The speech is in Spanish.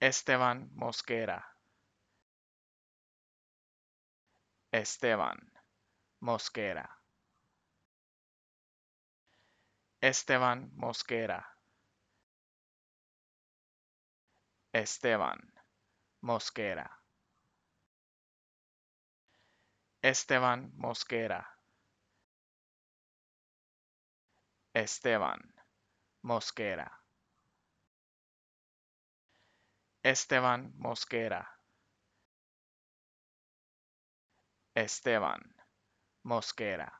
Esteban Mosquera. Esteban Mosquera. Esteban Mosquera. Esteban Mosquera. Esteban Mosquera. Esteban Mosquera. Esteban Mosquera. Esteban Mosquera.